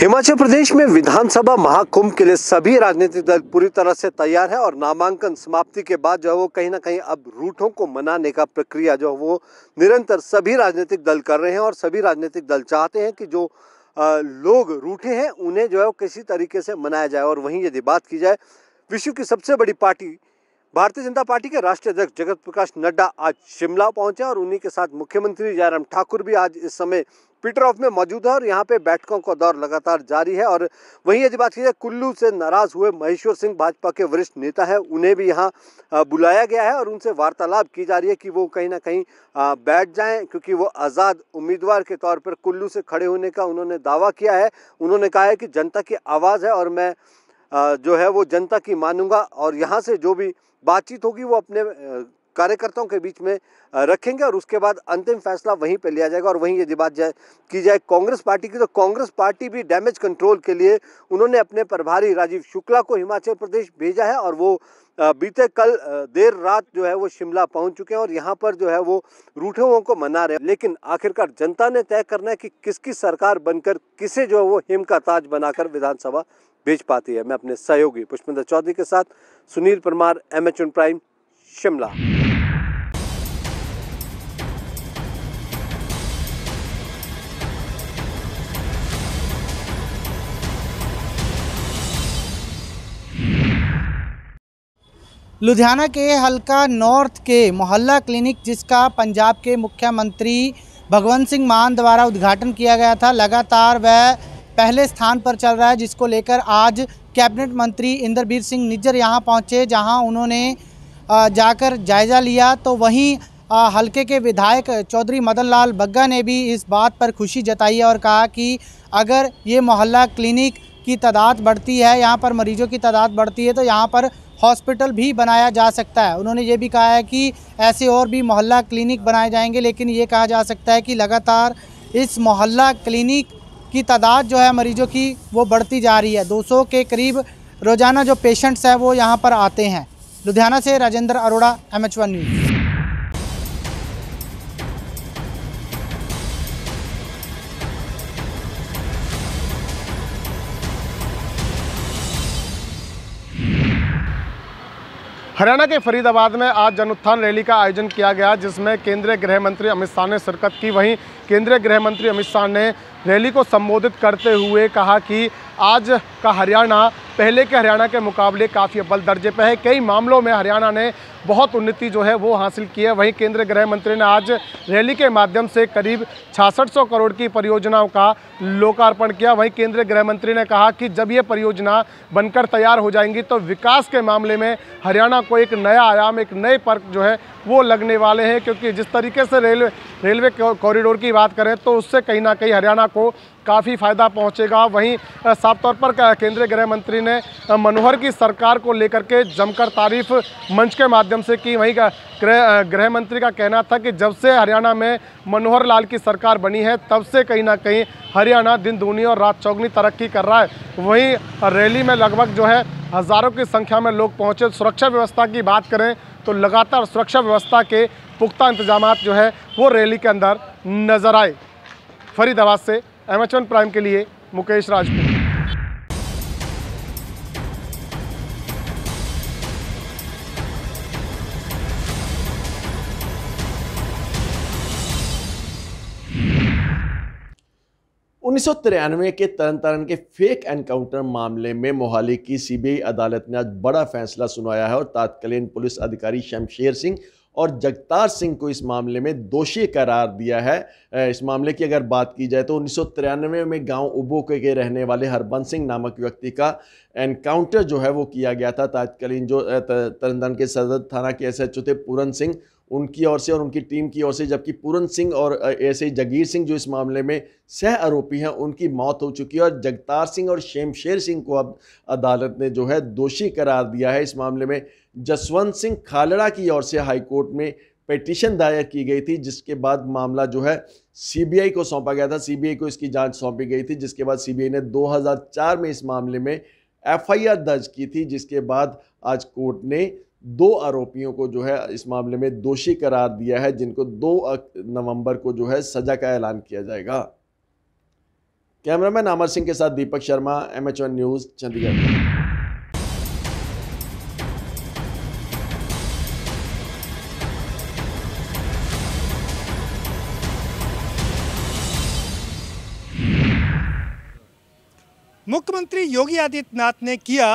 हिमाचल प्रदेश में विधानसभा महाकुंभ के लिए सभी राजनीतिक दल पूरी तरह से तैयार है और नामांकन समाप्ति के बाद जो है वो कहीं ना कहीं अब रूठों को मनाने का प्रक्रिया जो है वो निरंतर सभी राजनीतिक दल कर रहे हैं और सभी राजनीतिक दल चाहते हैं कि जो आ, लोग रूठे हैं उन्हें जो है वो किसी तरीके से मनाया जाए और वहीं यदि बात की जाए विश्व की सबसे बड़ी पार्टी भारतीय जनता पार्टी के राष्ट्रीय अध्यक्ष जगत प्रकाश नड्डा आज शिमला पहुंचे और उन्हीं के साथ मुख्यमंत्री जयराम ठाकुर भी आज इस समय पीटर ऑफ में मौजूद है और यहाँ पे बैठकों का दौर लगातार जारी है और वहीं यदि बात की जाए कुल्लू से नाराज हुए महेश्वर सिंह भाजपा के वरिष्ठ नेता है उन्हें भी यहाँ बुलाया गया है और उनसे वार्तालाप की जा रही है कि वो कहीं ना कहीं बैठ जाएं क्योंकि वो आज़ाद उम्मीदवार के तौर पर कुल्लू से खड़े होने का उन्होंने दावा किया है उन्होंने कहा है कि जनता की आवाज़ है और मैं जो है वो जनता की मानूंगा और यहाँ से जो भी बातचीत होगी वो अपने कार्यकर्ताओं के बीच में रखेंगे और उसके बाद अंतिम फैसला वहीं पर लिया जाएगा और वहीं यदि बात जाए की जाए कांग्रेस पार्टी की तो कांग्रेस पार्टी भी डैमेज कंट्रोल के लिए उन्होंने अपने प्रभारी राजीव शुक्ला को हिमाचल प्रदेश भेजा है और वो बीते कल देर रात जो है वो शिमला पहुंच चुके हैं और यहाँ पर जो है वो रूठेओं को मना रहे हैं लेकिन आखिरकार जनता ने तय करना है कि किसकी सरकार बनकर किसे जो है वो हिम का ताज बनाकर विधानसभा भेज पाती है मैं अपने सहयोगी पुष्पेंद्र चौधरी के साथ Sunil Parmar M H prime Shimla Ludhiana के हल्का नॉर्थ के मोहल्ला क्लिनिक जिसका पंजाब के मुख्यमंत्री भगवंत सिंह मान द्वारा उद्घाटन किया गया था लगातार वह पहले स्थान पर चल रहा है जिसको लेकर आज कैबिनेट मंत्री इंद्रबीर सिंह निज्जर यहाँ पहुँचे जहाँ उन्होंने जाकर जायज़ा लिया तो वहीं हल्के के विधायक चौधरी मदन लाल बग्गा ने भी इस बात पर खुशी जताई और कहा कि अगर ये मोहल्ला क्लिनिक की तादाद बढ़ती है यहाँ पर मरीज़ों की तादाद बढ़ती है तो यहाँ पर हॉस्पिटल भी बनाया जा सकता है उन्होंने ये भी कहा है कि ऐसे और भी मोहल्ला क्लिनिक बनाए जाएंगे लेकिन ये कहा जा सकता है कि लगातार इस मोहल्ला क्लिनिक की तादाद जो है मरीज़ों की वो बढ़ती जा रही है 200 के करीब रोज़ाना जो पेशेंट्स हैं वो यहाँ पर आते हैं लुधियाना से Rajendra Arora M H one news Haryana के फरीदाबाद में आज जन उत्थान रैली का आयोजन किया गया जिसमें केंद्रीय गृह मंत्री अमित शाह ने शिरकत की वहीं केंद्रीय गृह मंत्री अमित शाह ने रैली को संबोधित करते हुए कहा कि आज का हरियाणा पहले के हरियाणा के मुकाबले काफ़ी अव्वल दर्जे पर है कई मामलों में हरियाणा ने बहुत उन्नति जो है वो हासिल की है वहीं केंद्रीय गृह मंत्री ने आज रैली के माध्यम से करीब सौ करोड़ की परियोजनाओं का लोकार्पण किया वहीं केंद्रीय गृह मंत्री ने कहा कि जब ये परियोजना बनकर तैयार हो जाएंगी तो विकास के मामले में हरियाणा को एक नया आयाम एक नए पर्क जो है वो लगने वाले हैं क्योंकि जिस तरीके से रेलवे रेलवे कॉरिडोर की बात करें तो उससे कहीं ना कहीं हरियाणा को काफ़ी फ़ायदा पहुँचेगा वहीं साफ तौर पर केंद्रीय गृह मंत्री ने मनोहर की सरकार को लेकर के जमकर तारीफ मंच के माध्यम से की वहीं गृह गृह मंत्री का कहना था कि जब से हरियाणा में मनोहर लाल की सरकार बनी है तब से कहीं ना कहीं हरियाणा दिन दूनी और रात चौगनी तरक्की कर रहा है वहीं रैली में लगभग जो है हज़ारों की संख्या में लोग पहुँचे सुरक्षा व्यवस्था की बात करें तो लगातार सुरक्षा व्यवस्था के पुख्ता इंतजाम जो है वो रैली के अंदर नज़र आए फरीदाबाद से एम प्राइम के लिए मुकेश राजपूत उन्नीस के तरन तारण के फेक एनकाउंटर मामले में मोहाली की सीबीआई अदालत ने आज बड़ा फैसला सुनाया है और तात्कालीन पुलिस अधिकारी शमशेर सिंह और जगतार सिंह को इस मामले में दोषी करार दिया है इस मामले की अगर बात की जाए तो उन्नीस में गांव उबोके के रहने वाले हरबंस सिंह नामक व्यक्ति का एनकाउंटर जो है वो किया गया था तात्कालीन जो तरनतान के सदर थाना के एस एच थे पूरन सिंह उनकी ओर से और उनकी टीम की ओर से जबकि पूरन सिंह और ऐसे जगीर सिंह जो इस मामले में सह आरोपी हैं उनकी मौत हो चुकी है और जगतार सिंह और शेमशेर सिंह को अब अदालत ने जो है दोषी करार दिया है इस मामले में जसवंत सिंह खालड़ा की ओर से हाईकोर्ट में पिटिशन दायर की गई थी जिसके बाद मामला जो है सीबीआई को सौंपा गया था सीबीआई को इसकी जांच सौंपी गई थी जिसके बाद सीबीआई ने 2004 में इस मामले में एफआईआर दर्ज की थी जिसके बाद आज कोर्ट ने दो आरोपियों को जो है इस मामले में दोषी करार दिया है जिनको दो नवंबर को जो है सजा का ऐलान किया जाएगा कैमरामैन अमर सिंह के साथ दीपक शर्मा एम न्यूज़ चंडीगढ़ मुख्यमंत्री योगी आदित्यनाथ ने किया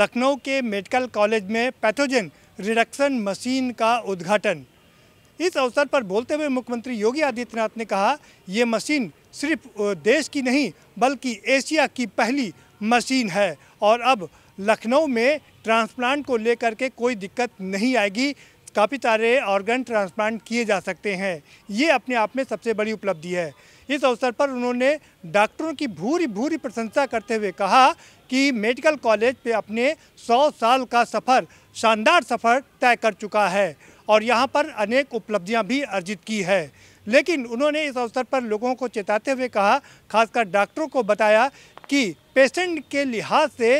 लखनऊ के मेडिकल कॉलेज में पैथोजन रिडक्शन मशीन का उद्घाटन इस अवसर पर बोलते हुए मुख्यमंत्री योगी आदित्यनाथ ने कहा ये मशीन सिर्फ देश की नहीं बल्कि एशिया की पहली मशीन है और अब लखनऊ में ट्रांसप्लांट को लेकर के कोई दिक्कत नहीं आएगी काफ़ी सारे ऑर्गन ट्रांसप्लांट किए जा सकते हैं ये अपने आप में सबसे बड़ी उपलब्धि है इस अवसर पर उन्होंने डॉक्टरों की भूरी भूरी प्रशंसा करते हुए कहा कि मेडिकल कॉलेज पे अपने 100 साल का सफ़र शानदार सफ़र तय कर चुका है और यहाँ पर अनेक उपलब्धियाँ भी अर्जित की है लेकिन उन्होंने इस अवसर पर लोगों को चेताते हुए कहा खासकर डॉक्टरों को बताया कि पेशेंट के लिहाज से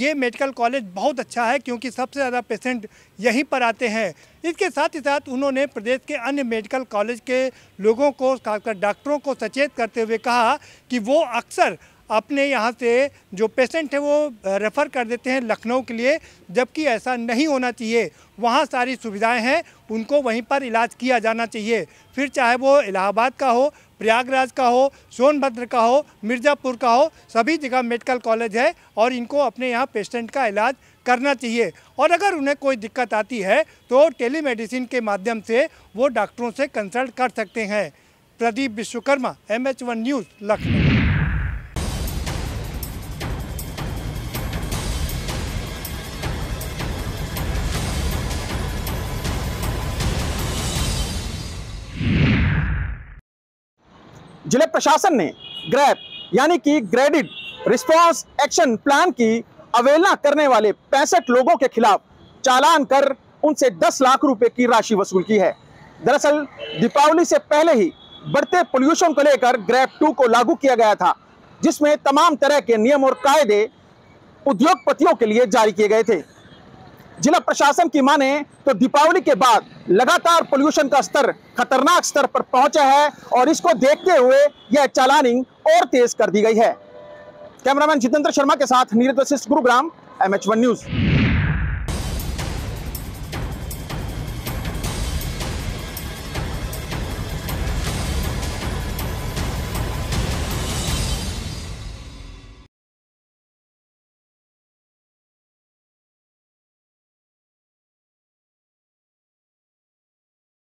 ये मेडिकल कॉलेज बहुत अच्छा है क्योंकि सबसे ज़्यादा पेशेंट यहीं पर आते हैं इसके साथ ही साथ उन्होंने प्रदेश के अन्य मेडिकल कॉलेज के लोगों को खासकर डॉक्टरों को सचेत करते हुए कहा कि वो अक्सर अपने यहाँ से जो पेशेंट है वो रेफ़र कर देते हैं लखनऊ के लिए जबकि ऐसा नहीं होना चाहिए वहाँ सारी सुविधाएं हैं उनको वहीं पर इलाज किया जाना चाहिए फिर चाहे वो इलाहाबाद का हो प्रयागराज का हो सोनभद्र का हो मिर्ज़ापुर का हो सभी जगह मेडिकल कॉलेज है और इनको अपने यहाँ पेशेंट का इलाज करना चाहिए और अगर उन्हें कोई दिक्कत आती है तो टेलीमेडिसिन के माध्यम से वो डॉक्टरों से कंसल्ट कर सकते हैं Pradeep Vishwakarma M H one news Lucknow जिले प्रशासन ने ग्रैप यानी कि ग्रेडिड रिस्पांस एक्शन प्लान की अवेलना करने वाले पैंसठ लोगों के खिलाफ चालान कर उनसे 10 लाख रुपए की राशि वसूल की है दरअसल दीपावली से पहले ही बढ़ते पोल्यूशन को लेकर ग्रैप टू को लागू किया गया था जिसमें तमाम तरह के नियम और कायदे उद्योगपतियों के लिए जारी किए गए थे जिला प्रशासन की माने तो दीपावली के बाद लगातार पोल्यूशन का स्तर खतरनाक स्तर पर पहुंचा है और इसको देखते हुए यह चालानिंग और तेज कर दी गई है कैमरामैन जितेंद्र शर्मा के साथ नीरज वशिष्ठ गुरुग्राम एम न्यूज़